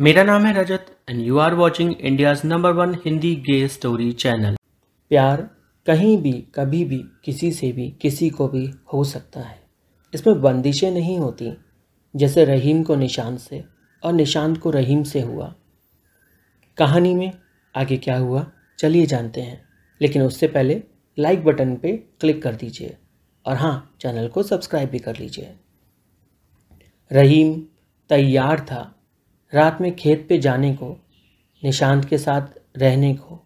मेरा नाम है Rajat and you are watching India's number one Hindi gay story channel प्यार कहीं भी कभी भी किसी से भी किसी को भी हो सकता है इसमें बंदिशें नहीं होती जैसे रहीम को निशान से और निशान को रहीम से हुआ कहानी में आगे क्या हुआ चलिए जानते हैं लेकिन उससे पहले लाइक बटन पे क्लिक कर दीजिए और हाँ चैनल को सब्सक्राइब भी कर लीजिए रहीम तैयार था रात में खेत पे जाने को निशांत के साथ रहने को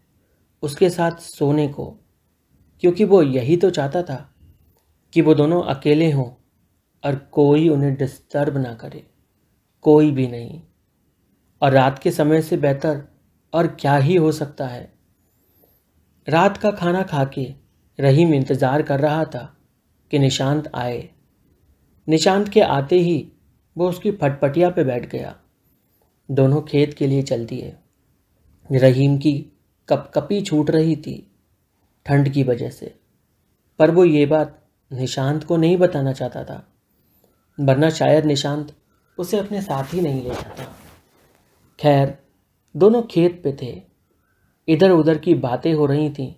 उसके साथ सोने को क्योंकि वो यही तो चाहता था कि वो दोनों अकेले हों और कोई उन्हें डिस्टर्ब ना करे कोई भी नहीं और रात के समय से बेहतर और क्या ही हो सकता है रात का खाना खा के रहीम इंतज़ार कर रहा था कि निशांत आए निशांत के आते ही वो उसकी फटपटिया पे बैठ गया दोनों खेत के लिए चल दिए रहीम की कपकपी छूट रही थी ठंड की वजह से पर वो ये बात निशांत को नहीं बताना चाहता था वरना शायद निशांत उसे अपने साथ ही नहीं ले जाता खैर दोनों खेत पे थे इधर उधर की बातें हो रही थीं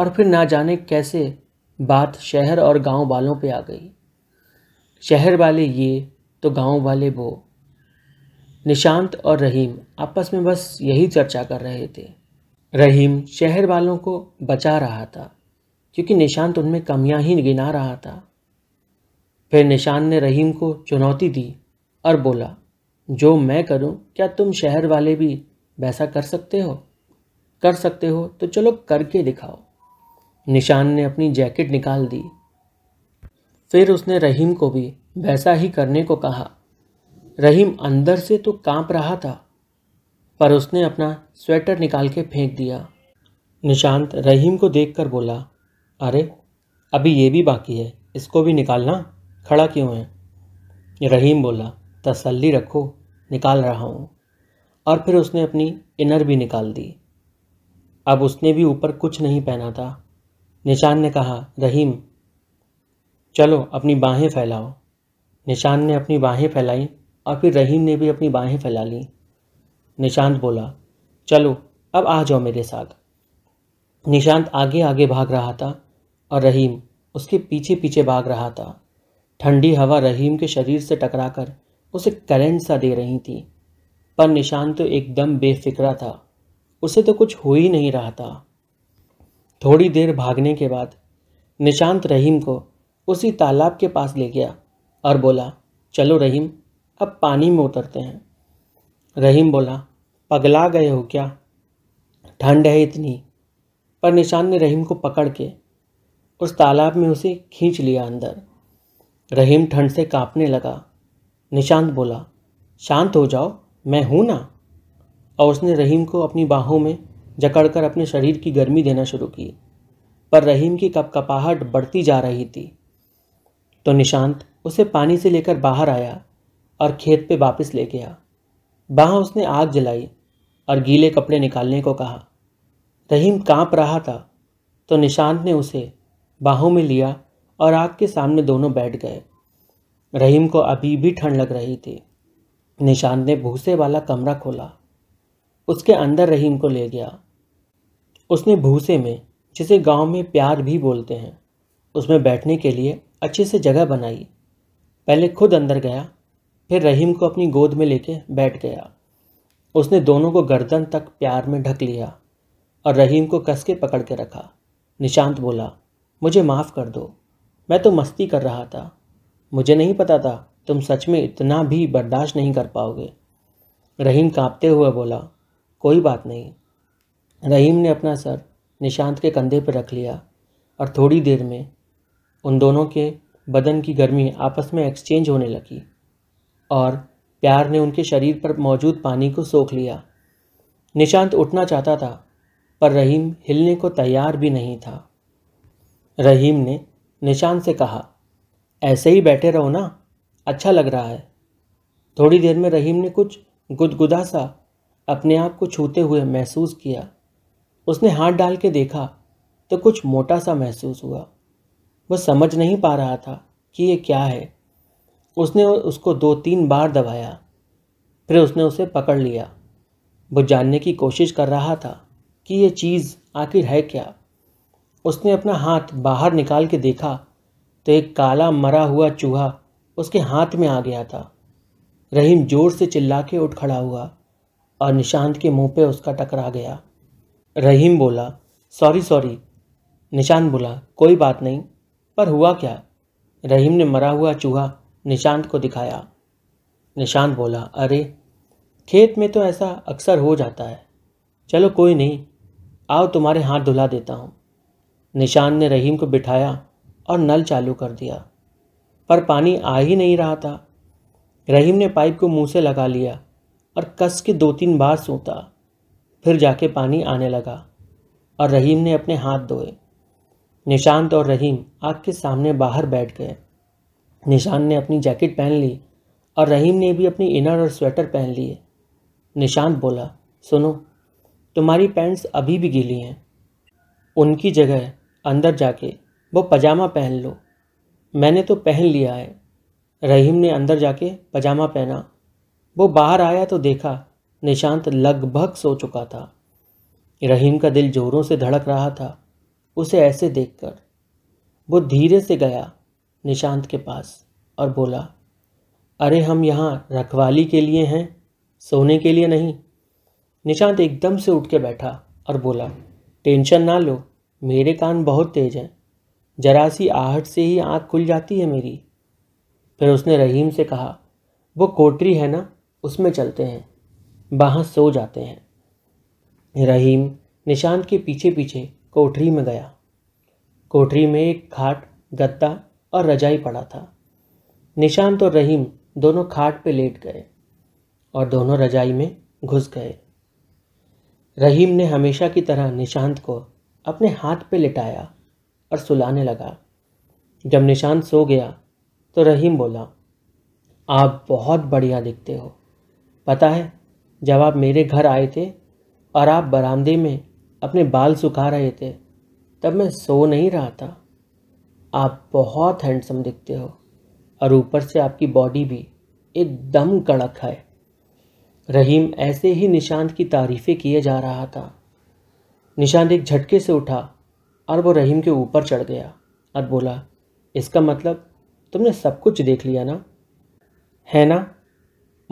और फिर ना जाने कैसे बात शहर और गांव वालों पे आ गई शहर वाले ये तो गांव वाले वो निशांत और रहीम आपस में बस यही चर्चा कर रहे थे रहीम शहर वालों को बचा रहा था क्योंकि निशांत उनमें कमियां ही गिना रहा था फिर निशांत ने रहीम को चुनौती दी और बोला जो मैं करूं क्या तुम शहर वाले भी वैसा कर सकते हो कर सकते हो तो चलो करके दिखाओ निशान ने अपनी जैकेट निकाल दी फिर उसने रहीम को भी वैसा ही करने को कहा रहीम अंदर से तो कांप रहा था पर उसने अपना स्वेटर निकाल के फेंक दिया निशांत रहीम को देखकर बोला अरे अभी ये भी बाकी है इसको भी निकालना खड़ा क्यों है रहीम बोला तसल्ली रखो निकाल रहा हूँ और फिर उसने अपनी इनर भी निकाल दी अब उसने भी ऊपर कुछ नहीं पहना था निशान ने कहा रहीम चलो अपनी बाहें फैलाओ निशान ने अपनी बाहें फैलाईं और फिर रहीम ने भी अपनी बाहें फैला लीं निशांत बोला चलो अब आ जाओ मेरे साथ निशांत आगे आगे भाग रहा था और रहीम उसके पीछे पीछे भाग रहा था ठंडी हवा रहीम के शरीर से टकराकर उसे करेंट सा दे रही थी पर निशांत तो एकदम बेफिक्रा था उसे तो कुछ हो ही नहीं रहा था थोड़ी देर भागने के बाद निशांत रहीम को उसी तालाब के पास ले गया और बोला चलो रहीम अब पानी में उतरते हैं रहीम बोला पगला गए हो क्या ठंड है इतनी पर निशान ने रहीम को पकड़ के उस तालाब में उसे खींच लिया अंदर रहीम ठंड से कांपने लगा निशांत बोला शांत हो जाओ मैं हूं ना और उसने रहीम को अपनी बाहों में जकड़कर अपने शरीर की गर्मी देना शुरू की पर रहीम की कपकपाहट बढ़ती जा रही थी तो निशांत उसे पानी से लेकर बाहर आया और खेत पे वापस ले गया वहाँ उसने आग जलाई और गीले कपड़े निकालने को कहा रहीम कांप रहा था तो निशांत ने उसे बाहों में लिया और आग के सामने दोनों बैठ गए रहीम को अभी भी ठंड लग रही थी निशांत ने भूसे वाला कमरा खोला उसके अंदर रहीम को ले गया उसने भूसे में जिसे गांव में प्यार भी बोलते हैं उसमें बैठने के लिए अच्छे से जगह बनाई पहले खुद अंदर गया फिर रहीम को अपनी गोद में लेके बैठ गया उसने दोनों को गर्दन तक प्यार में ढक लिया और रहीम को कस के पकड़ के रखा निशांत बोला मुझे माफ़ कर दो मैं तो मस्ती कर रहा था मुझे नहीं पता था तुम सच में इतना भी बर्दाश्त नहीं कर पाओगे रहीम कांपते हुए बोला कोई बात नहीं रहीम ने अपना सर निशांत के कंधे पर रख लिया और थोड़ी देर में उन दोनों के बदन की गर्मी आपस में एक्सचेंज होने लगी और प्यार ने उनके शरीर पर मौजूद पानी को सोख लिया निशांत उठना चाहता था पर रहीम हिलने को तैयार भी नहीं था रहीम ने निशांत से कहा ऐसे ही बैठे रहो ना अच्छा लग रहा है थोड़ी देर में रहीम ने कुछ गुदगुदा सा अपने आप को छूते हुए महसूस किया उसने हाथ डाल के देखा तो कुछ मोटा सा महसूस हुआ वह समझ नहीं पा रहा था कि ये क्या है उसने उसको दो तीन बार दबाया फिर उसने उसे पकड़ लिया वो जानने की कोशिश कर रहा था कि ये चीज़ आखिर है क्या उसने अपना हाथ बाहर निकाल के देखा तो एक काला मरा हुआ चूहा उसके हाथ में आ गया था रहीम जोर से चिल्ला के उठ खड़ा हुआ और निशांत के मुंह पे उसका टकरा गया रहीम बोला सॉरी सॉरी निशांत बोला कोई बात नहीं पर हुआ क्या रहीम ने मरा हुआ चूहा निशांत को दिखाया निशांत बोला अरे खेत में तो ऐसा अक्सर हो जाता है चलो कोई नहीं आओ तुम्हारे हाथ धुला देता हूँ निशांत ने रहीम को बिठाया और नल चालू कर दिया पर पानी आ ही नहीं रहा था रहीम ने पाइप को मुंह से लगा लिया और कस के दो तीन बार सूता फिर जाके पानी आने लगा और रहीम ने अपने हाथ धोए निशांत और रहीम आग के सामने बाहर बैठ गए निशान ने अपनी जैकेट पहन ली और रहीम ने भी अपनी इनर और स्वेटर पहन लिए निशांत बोला सुनो तुम्हारी पैंट्स अभी भी गीली हैं उनकी जगह अंदर जाके वो पजामा पहन लो मैंने तो पहन लिया है रहीम ने अंदर जाके पजामा पहना वो बाहर आया तो देखा निशांत लगभग सो चुका था रहीम का दिल जोरों से धड़क रहा था उसे ऐसे देखकर वो धीरे से गया निशांत के पास और बोला अरे हम यहाँ रखवाली के लिए हैं सोने के लिए नहीं निशांत एकदम से उठ के बैठा और बोला टेंशन ना लो मेरे कान बहुत तेज हैं जरा सी आहट से ही आँख खुल जाती है मेरी फिर उसने रहीम से कहा वो कोटरी है ना उसमें चलते हैं वहाँ सो जाते हैं रहीम निशांत के पीछे पीछे कोठरी में गया कोठरी में एक खाट गद्दा और रजाई पड़ा था निशांत और रहीम दोनों खाट पे लेट गए और दोनों रजाई में घुस गए रहीम ने हमेशा की तरह निशांत को अपने हाथ पे लिटाया और सुलाने लगा जब निशांत सो गया तो रहीम बोला आप बहुत बढ़िया दिखते हो पता है जब आप मेरे घर आए थे और आप बरामदे में अपने बाल सुखा रहे थे तब मैं सो नहीं रहा था आप बहुत हैंडसम दिखते हो और ऊपर से आपकी बॉडी भी एकदम कड़क है रहीम ऐसे ही निशांत की तारीफ़ें किए जा रहा था निशांत एक झटके से उठा और वो रहीम के ऊपर चढ़ गया और बोला इसका मतलब तुमने सब कुछ देख लिया ना है ना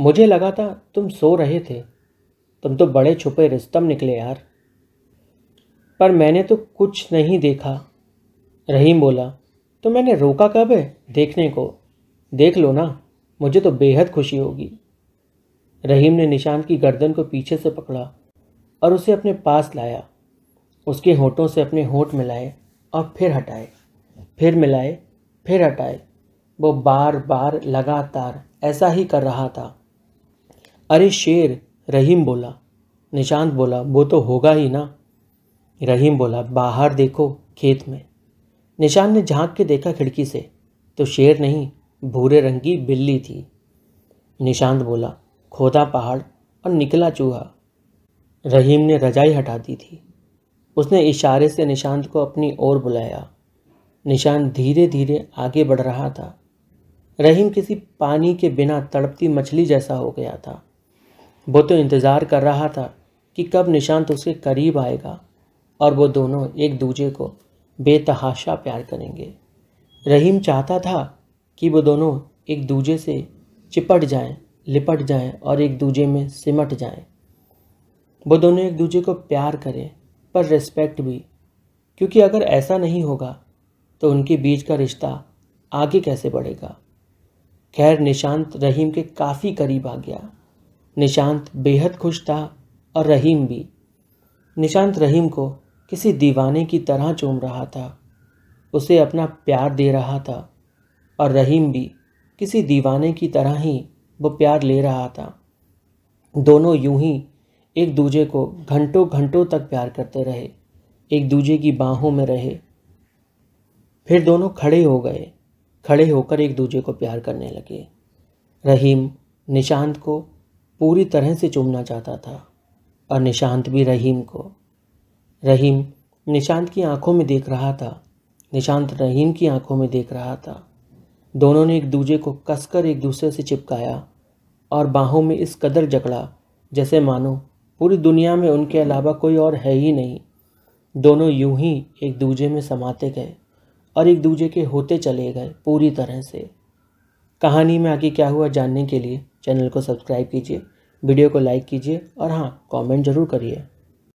मुझे लगा था तुम सो रहे थे तुम तो बड़े छुपे रिश्तम निकले यार पर मैंने तो कुछ नहीं देखा रहीम बोला तो मैंने रोका कब है देखने को देख लो ना मुझे तो बेहद खुशी होगी रहीम ने निशांत की गर्दन को पीछे से पकड़ा और उसे अपने पास लाया उसके होठों से अपने होठ मिलाए और फिर हटाए फिर मिलाए फिर हटाए वो बार बार लगातार ऐसा ही कर रहा था अरे शेर रहीम बोला निशांत बोला वो तो होगा ही ना रहीम बोला बाहर देखो खेत में निशान ने झांक के देखा खिड़की से तो शेर नहीं भूरे रंग की बिल्ली थी निशांत बोला खोदा पहाड़ और निकला चूहा रहीम ने रजाई हटा दी थी उसने इशारे से निशांत को अपनी ओर बुलाया निशांत धीरे धीरे आगे बढ़ रहा था रहीम किसी पानी के बिना तड़पती मछली जैसा हो गया था वो तो इंतज़ार कर रहा था कि कब निशांत उसके करीब आएगा और वो दोनों एक दूजे को बेतहाशा प्यार करेंगे रहीम चाहता था कि वो दोनों एक दूजे से चिपट जाएं, लिपट जाएं और एक दूजे में सिमट जाएं। वो दोनों एक दूजे को प्यार करें पर रिस्पेक्ट भी क्योंकि अगर ऐसा नहीं होगा तो उनके बीच का रिश्ता आगे कैसे बढ़ेगा खैर निशांत रहीम के काफ़ी करीब आ गया निशांत बेहद खुश था और रहीम भी निशांत रहीम को किसी दीवाने की तरह चूम रहा था उसे अपना प्यार दे रहा था और रहीम भी किसी दीवाने की तरह ही वो प्यार ले रहा था दोनों यूं ही एक दूजे को घंटों घंटों तक प्यार करते रहे एक दूजे की बाहों में रहे फिर दोनों खड़े हो गए खड़े होकर एक दूजे को प्यार करने लगे रहीम निशांत को पूरी तरह से चूमना चाहता था और निशांत भी रहीम को रहीम निशांत की आंखों में देख रहा था निशांत रहीम की आंखों में देख रहा था दोनों ने एक दूजे को कसकर एक दूसरे से चिपकाया और बाहों में इस कदर जकड़ा जैसे मानो पूरी दुनिया में उनके अलावा कोई और है ही नहीं दोनों यूं ही एक दूजे में समाते गए और एक दूजे के होते चले गए पूरी तरह से कहानी में आगे क्या हुआ जानने के लिए चैनल को सब्सक्राइब कीजिए वीडियो को लाइक कीजिए और हाँ कमेंट ज़रूर करिए